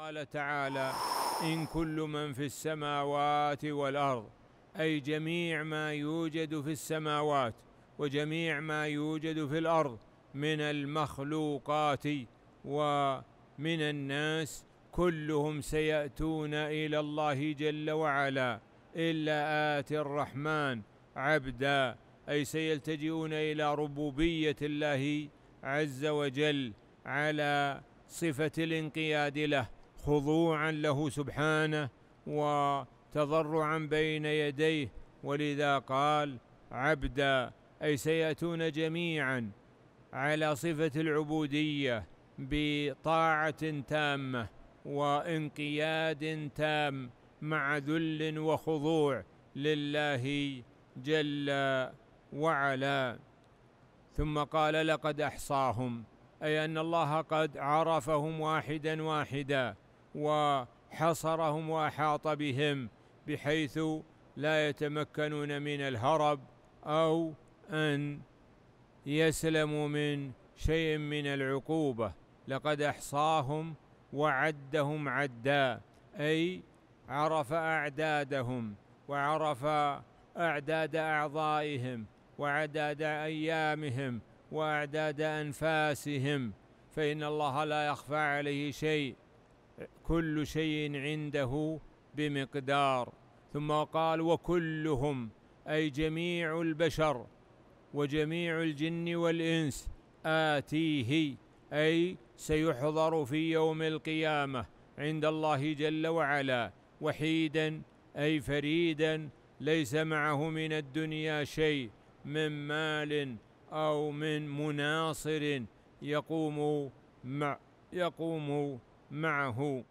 قال تعالى إن كل من في السماوات والأرض أي جميع ما يوجد في السماوات وجميع ما يوجد في الأرض من المخلوقات ومن الناس كلهم سيأتون إلى الله جل وعلا إلا آتي الرحمن عبدا أي سيلتجئون إلى ربوبية الله عز وجل على صفة الانقياد له خضوعا له سبحانه وتضرعا بين يديه ولذا قال عبدا اي سياتون جميعا على صفه العبوديه بطاعه تامه وانقياد تام مع ذل وخضوع لله جل وعلا ثم قال لقد احصاهم اي ان الله قد عرفهم واحدا واحدا وحصرهم واحاط بهم بحيث لا يتمكنون من الهرب او ان يسلموا من شيء من العقوبه لقد احصاهم وعدهم عدا اي عرف اعدادهم وعرف اعداد اعضائهم وعداد ايامهم واعداد انفاسهم فان الله لا يخفى عليه شيء كل شيء عنده بمقدار ثم قال وكلهم اي جميع البشر وجميع الجن والانس اتيه اي سيحضر في يوم القيامه عند الله جل وعلا وحيدا اي فريدا ليس معه من الدنيا شيء من مال او من مناصر يقوم مع يقوم معه